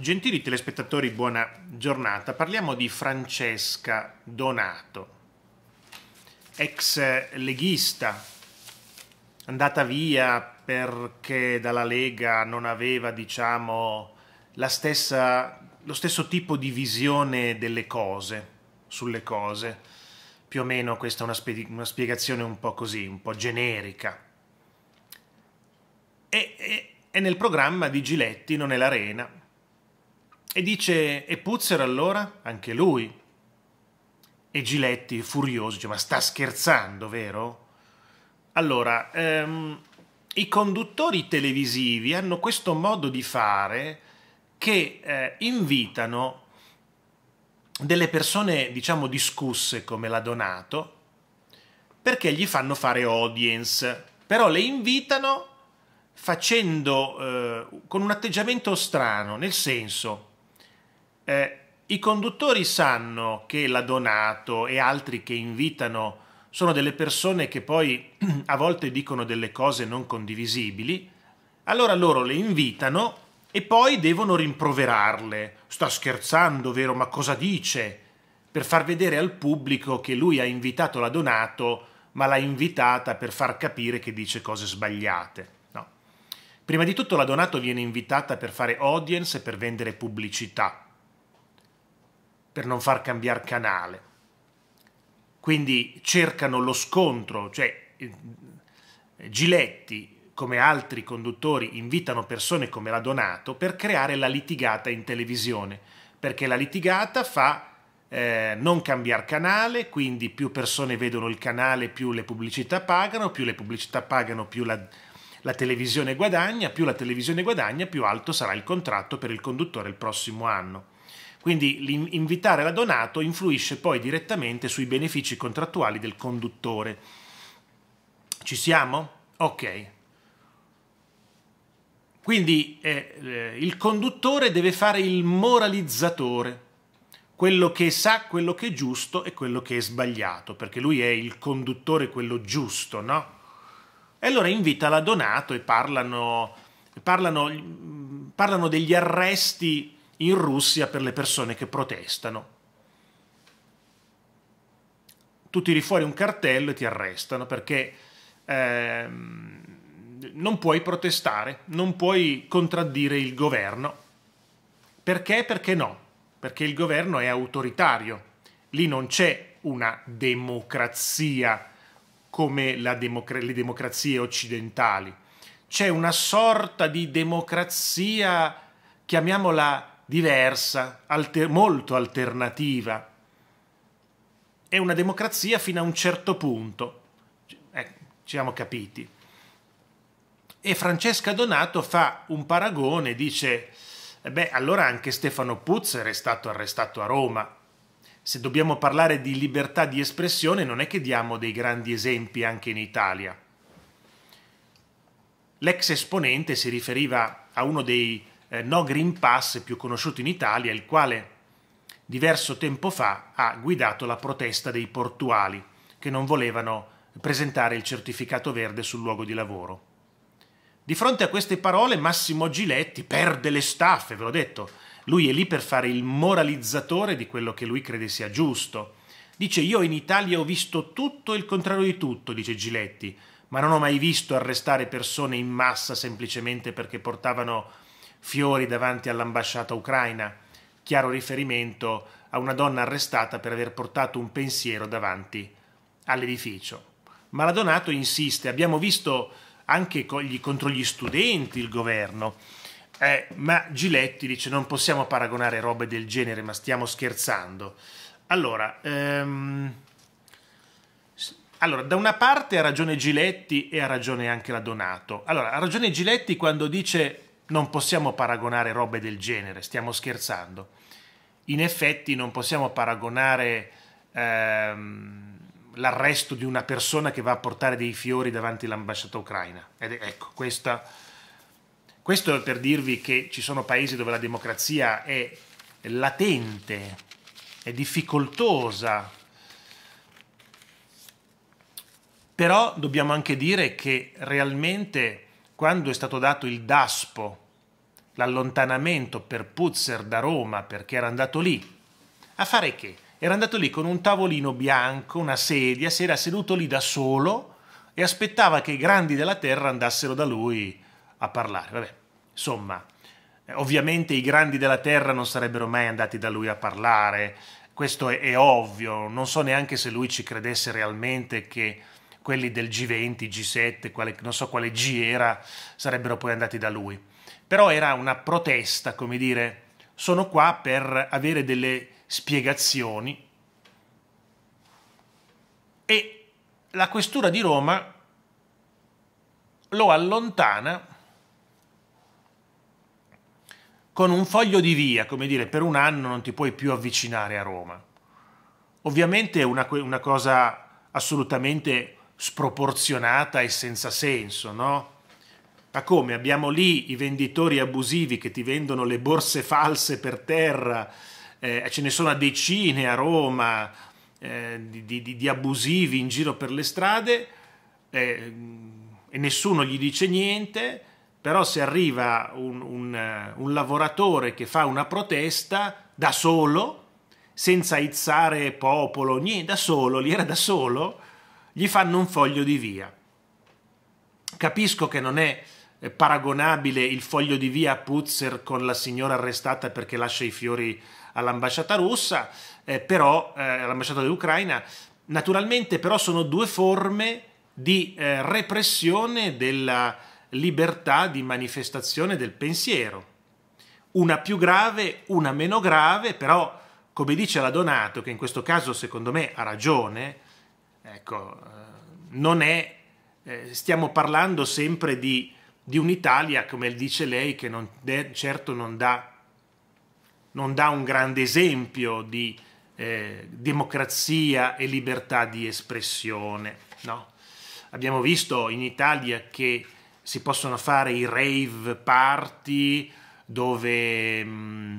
Gentili telespettatori, buona giornata. Parliamo di Francesca Donato, ex leghista, andata via perché dalla Lega non aveva, diciamo, stessa, lo stesso tipo di visione delle cose, sulle cose. Più o meno questa è una, spie- una spiegazione un po' così, un po' generica. E, e, e nel programma di Giletti, non è l'arena, e dice, e Puzzer allora? Anche lui. E Giletti, furioso, dice, ma sta scherzando, vero? Allora, ehm, i conduttori televisivi hanno questo modo di fare che eh, invitano delle persone, diciamo, discusse come la Donato, perché gli fanno fare audience, però le invitano facendo eh, con un atteggiamento strano, nel senso eh, i conduttori sanno che la Donato e altri che invitano sono delle persone che poi a volte dicono delle cose non condivisibili, allora loro le invitano e poi devono rimproverarle. Sta scherzando, vero? Ma cosa dice? Per far vedere al pubblico che lui ha invitato la Donato, ma l'ha invitata per far capire che dice cose sbagliate. No. Prima di tutto la Donato viene invitata per fare audience e per vendere pubblicità per non far cambiare canale. Quindi cercano lo scontro, cioè eh, Giletti, come altri conduttori, invitano persone come la Donato per creare la litigata in televisione, perché la litigata fa eh, non cambiare canale, quindi più persone vedono il canale, più le pubblicità pagano, più le pubblicità pagano, più la, la televisione guadagna, più la televisione guadagna, più alto sarà il contratto per il conduttore il prossimo anno. Quindi invitare la Donato influisce poi direttamente sui benefici contrattuali del conduttore. Ci siamo? Ok. Quindi eh, eh, il conduttore deve fare il moralizzatore, quello che sa, quello che è giusto e quello che è sbagliato, perché lui è il conduttore, quello giusto, no? E allora invita la Donato e parlano, parlano, mm, parlano degli arresti in Russia per le persone che protestano. Tu tiri fuori un cartello e ti arrestano perché ehm, non puoi protestare, non puoi contraddire il governo. Perché? Perché no? Perché il governo è autoritario. Lì non c'è una democrazia come democ le democrazie occidentali. C'è una sorta di democrazia, chiamiamola diversa, alter molto alternativa. È una democrazia fino a un certo punto. Eh, ci siamo capiti. E Francesca Donato fa un paragone, dice, eh beh, allora anche Stefano Puzzer è stato arrestato a Roma. Se dobbiamo parlare di libertà di espressione, non è che diamo dei grandi esempi anche in Italia. L'ex esponente si riferiva a uno dei eh, no Green Pass più conosciuto in Italia, il quale diverso tempo fa ha guidato la protesta dei portuali che non volevano presentare il certificato verde sul luogo di lavoro. Di fronte a queste parole Massimo Giletti perde le staffe, ve l'ho detto, lui è lì per fare il moralizzatore di quello che lui crede sia giusto. Dice io in Italia ho visto tutto il contrario di tutto, dice Giletti, ma non ho mai visto arrestare persone in massa semplicemente perché portavano fiori davanti all'ambasciata ucraina, chiaro riferimento a una donna arrestata per aver portato un pensiero davanti all'edificio. Ma la Donato insiste, abbiamo visto anche contro gli studenti il governo, eh, ma Giletti dice non possiamo paragonare robe del genere, ma stiamo scherzando. Allora, ehm, allora, da una parte ha ragione Giletti e ha ragione anche la Donato. Allora, ha ragione Giletti quando dice non possiamo paragonare robe del genere, stiamo scherzando. In effetti non possiamo paragonare ehm, l'arresto di una persona che va a portare dei fiori davanti all'ambasciata ucraina. Ed ecco, questa, questo è per dirvi che ci sono paesi dove la democrazia è latente, è difficoltosa. Però dobbiamo anche dire che realmente quando è stato dato il DASPO l'allontanamento per Putzer da Roma perché era andato lì. A fare che? Era andato lì con un tavolino bianco, una sedia, si era seduto lì da solo e aspettava che i grandi della terra andassero da lui a parlare. Vabbè, insomma, eh, ovviamente i grandi della terra non sarebbero mai andati da lui a parlare, questo è, è ovvio, non so neanche se lui ci credesse realmente che quelli del G20, G7, quale, non so quale G era, sarebbero poi andati da lui. Però era una protesta, come dire, sono qua per avere delle spiegazioni e la questura di Roma lo allontana con un foglio di via, come dire, per un anno non ti puoi più avvicinare a Roma. Ovviamente è una, una cosa assolutamente sproporzionata e senza senso, no? Ma come? Abbiamo lì i venditori abusivi che ti vendono le borse false per terra, eh, ce ne sono a decine a Roma eh, di, di, di, abusivi in giro per le strade eh, e nessuno gli dice niente, però se arriva un, un, eh, un lavoratore che fa una protesta da solo, senza izzare popolo, niente, da solo, lì era da solo, gli fanno un foglio di via. Capisco che non è eh, paragonabile il foglio di via a Putzer con la signora arrestata perché lascia i fiori all'ambasciata russa, eh, però, eh, all'ambasciata dell'Ucraina, naturalmente però sono due forme di eh, repressione della libertà di manifestazione del pensiero. Una più grave, una meno grave, però come dice la Donato, che in questo caso secondo me ha ragione, Ecco, eh, non è, eh, stiamo parlando sempre di, di un'Italia, come dice lei, che non, certo non dà, non dà, un grande esempio di eh, democrazia e libertà di espressione. No? Abbiamo visto in Italia che si possono fare i rave party dove... Mh, mm,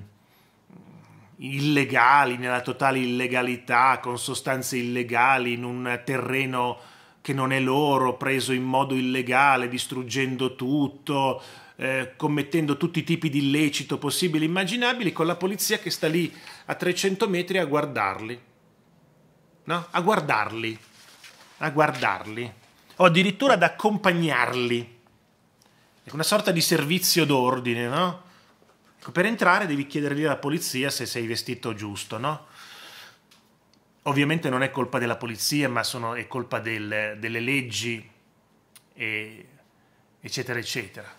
illegali, nella totale illegalità, con sostanze illegali in un terreno che non è loro, preso in modo illegale, distruggendo tutto, eh, commettendo tutti i tipi di illecito possibili e immaginabili, con la polizia che sta lì a 300 metri a guardarli. No? A guardarli. A guardarli. O addirittura ad accompagnarli. È una sorta di servizio d'ordine, no? Per entrare devi chiedergli alla polizia se sei vestito giusto, no? Ovviamente non è colpa della polizia, ma sono, è colpa del, delle leggi, e, eccetera, eccetera.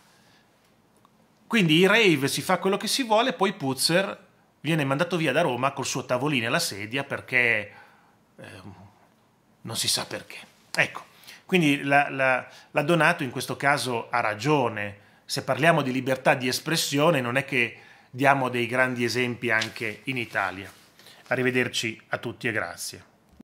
Quindi i rave si fa quello che si vuole, poi Putzer viene mandato via da Roma col suo tavolino e la sedia perché eh, non si sa perché. Ecco, quindi la, la, la Donato in questo caso ha ragione se parliamo di libertà di espressione non è che diamo dei grandi esempi anche in Italia. Arrivederci a tutti e grazie.